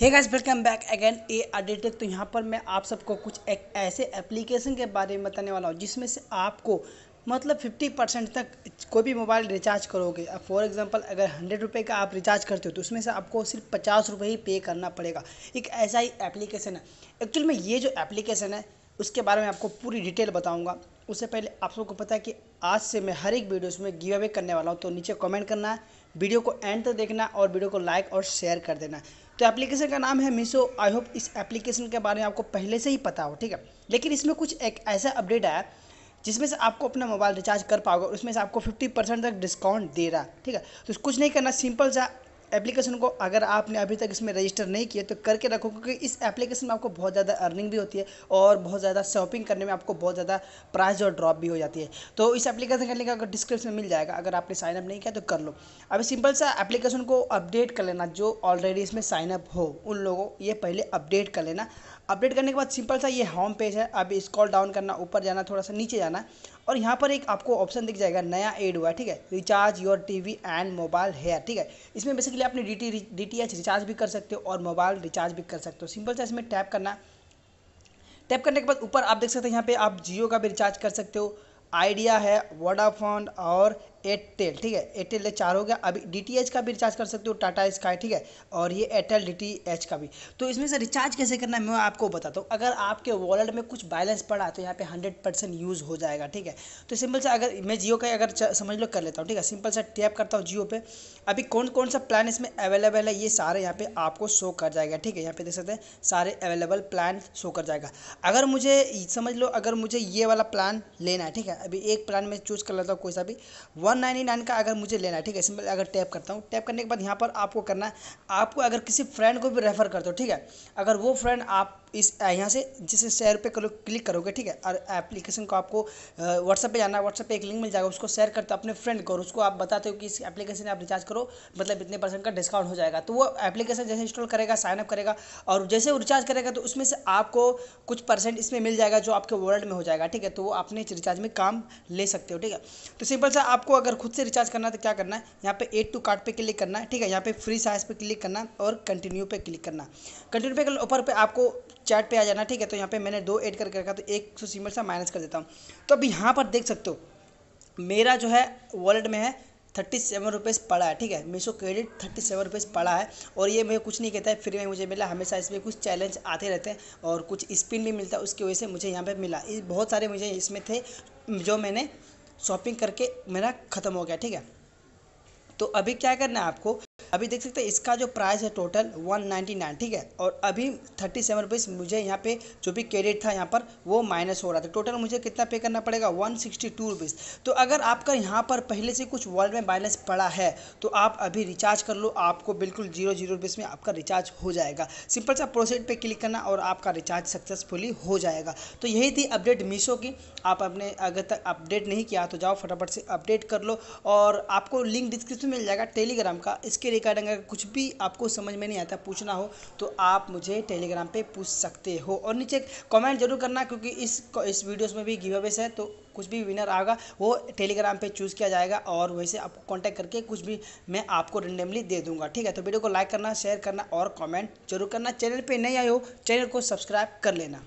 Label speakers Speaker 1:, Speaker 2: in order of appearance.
Speaker 1: हे guys welcome back again ए आडिटेक तो यहाँ पर मैं आप सबको कुछ एक ऐसे एप्लीकेशन के बारे में बताने वाला हूँ जिसमें से आपको मतलब 50 परसेंट तक कोई भी मोबाइल रिचार्ज करोगे अब फॉर एग्जांपल अगर हंड्रेड रुपये का आप रिचार्ज करते हो तो उसमें से आपको सिर्फ पचास रुपये ही पे करना पड़ेगा एक ऐसा ही एप्लीकेशन है एक्चुअल में ये जो एप्लीकेशन है उसके बारे में आपको पूरी डिटेल बताऊँगा उससे पहले आप सबको पता है कि आज से मैं हर एक वीडियोस में गिव अवे करने वाला हूँ तो नीचे कॉमेंट करना है वीडियो को एंड तक देखना और वीडियो को लाइक और शेयर कर देना तो एप्लीकेशन का नाम है मीशो आई होप इस एप्लीकेशन के बारे में आपको पहले से ही पता हो ठीक है लेकिन इसमें कुछ एक ऐसा अपडेट आया जिसमें से आपको अपना मोबाइल रिचार्ज कर पाओगे उसमें से आपको 50 परसेंट तक डिस्काउंट दे रहा है ठीक है तो कुछ नहीं करना सिंपल सा एप्लीकेशन को अगर आपने अभी तक इसमें रजिस्टर नहीं किया तो करके रखो क्योंकि इस एप्लीकेशन में आपको बहुत ज़्यादा अर्निंग भी होती है और बहुत ज़्यादा शॉपिंग करने में आपको बहुत ज़्यादा प्राइस और ड्रॉप भी हो जाती है तो इस एप्लीकेशन का लिंक अगर डिस्क्रिप्शन में मिल जाएगा अगर आपने साइनअप नहीं किया तो कर लो अभी सिंपल सा एप्लीकेशन को अपडेट कर लेना जो ऑलरेडी इसमें साइनअप हो उन लोगों ये पहले अपडेट कर लेना अपडेट करने के बाद सिंपल सा ये होम पेज है अब स्कॉल डाउन करना ऊपर जाना थोड़ा सा नीचे जाना और यहाँ पर एक आपको ऑप्शन दिख जाएगा नया एड हुआ ठीक है recharge your TV and mobile here ठीक है इसमें बेसिकली आपने डी टी रिचार्ज भी कर सकते हो और मोबाइल रिचार्ज भी कर सकते हो सिंपल सा इसमें टैप करना टैप करने के बाद ऊपर आप देख सकते हैं यहाँ पे आप जियो का भी रिचार्ज कर सकते हो आइडिया है वोडाफोन और एयरटेल ठीक है एयरटेल चार हो गया अभी डी का भी रिचार्ज कर सकते हो टाटा स्काई ठीक है और ये एयरटेल डी का भी तो इसमें से रिचार्ज कैसे करना है मैं आपको बताता हूँ अगर आपके वॉलेट में कुछ बैलेंस पड़ा तो यहाँ पे हंड्रेड परसेंट यूज़ हो जाएगा ठीक है तो सिंपल सा अगर मैं जियो का अगर समझ लो कर लेता हूँ ठीक है सिंपल सा टैप करता हूँ जियो पे अभी कौन कौन सा प्लान इसमें अवेलेबल है ये सारे यहाँ पे आपको शो कर जाएगा ठीक है यहाँ पे देख सकते हैं सारे अवेलेबल प्लान शो कर जाएगा अगर मुझे समझ लो अगर मुझे ये वाला प्लान लेना है ठीक है अभी एक प्लान मैं चूज़ कर लेता हूँ कोई सा भी वन वन नाइन का अगर मुझे लेना है ठीक है सिंपल अगर टैप करता हूँ टैप करने के बाद यहाँ पर आपको करना है आपको अगर किसी फ्रेंड को भी रेफर करते हो ठीक है अगर वो फ्रेंड आप इस यहाँ से जिसे शेयर पे करो क्लिक करोगे ठीक है और एप्लीकेशन को आपको व्हाट्सएप पे जाना है व्हाट्सएप पे एक लिंक मिल जाएगा उसको शेयर करते हो अपने फ्रेंड को और उसको आप बताते हो कि इस एप्लीकेशन आप रिचार्ज करो मतलब इतने परसेंट का डिस्काउंट हो जाएगा तो वो एप्लीकेशन जैसे इंस्टॉल करेगा साइनअप करेगा और जैसे वो रिचार्ज करेगा तो उसमें से आपको कुछ परसेंट इसमें मिल जाएगा जो आपके वॉलेट में हो जाएगा ठीक है तो वो अपने रिचार्ज में काम ले सकते हो ठीक है तो सिंपल सा आपको अगर खुद से रिचार्ज करना है तो क्या करना है यहाँ पे एड टू कार्ड पे क्लिक करना है ठीक है यहाँ पे फ्री साइज पे क्लिक करना और कंटिन्यू पे क्लिक करना कंटिन्यू पे ऊपर पे आपको चैट पे आ जाना ठीक है तो यहाँ पे मैंने दो एड करके रखा तो एक सौ सीमर सा माइनस कर देता हूँ तो अब यहाँ पर देख सकते हो मेरा जो है वॉलेट में है थर्टी सेवन रुपीज़ पड़ा है ठीक है Meesho credit thirty seven rupees पड़ा है और ये मुझे कुछ नहीं कहता है फ्री में मुझे मिला हमेशा इसमें कुछ चैलेंज आते रहते हैं और कुछ स्पिन भी मिलता है उसकी वजह से मुझे यहाँ पे मिला बहुत सारे मुझे इसमें थे जो मैंने शॉपिंग करके मेरा ख़त्म हो गया ठीक है तो अभी क्या करना है आपको अभी देख सकते हैं इसका जो प्राइस है टोटल वन नाइन्टी नाइन ठीक है और अभी थर्टी सेवन रुपीज़ मुझे यहाँ पे जो भी क्रेडिट था यहाँ पर वो माइनस हो रहा था टोटल मुझे कितना पे करना पड़ेगा वन सिक्सटी टू रुपीज़ तो अगर आपका यहाँ पर पहले से कुछ वर्ल्ड में बैलेंस पड़ा है तो आप अभी रिचार्ज कर लो आपको बिल्कुल जीरो जीरो रुपीज़ में आपका रिचार्ज हो जाएगा सिंपल सा प्रोसेड पर क्लिक करना और आपका रिचार्ज सक्सेसफुली हो जाएगा तो यही थी अपडेट मीशो की आप अपने अगर तक अपडेट नहीं किया तो जाओ फटाफट से अपडेट कर लो और आपको लिंक डिस्क्रिप्शन मिल जाएगा टेलीग्राम का इसके लिए कारण अगर कुछ भी आपको समझ में नहीं आता पूछना हो तो आप मुझे टेलीग्राम पे पूछ सकते हो और नीचे कमेंट जरूर करना क्योंकि इस इस वीडियोस में भी गिव अवेस है तो कुछ भी विनर आएगा वो टेलीग्राम पे चूज़ किया जाएगा और वैसे आपको कांटेक्ट करके कुछ भी मैं आपको रेंडमली दे दूंगा ठीक है तो वीडियो को लाइक करना शेयर करना और कमेंट जरूर करना चैनल पे नहीं आए हो चैनल को सब्सक्राइब कर लेना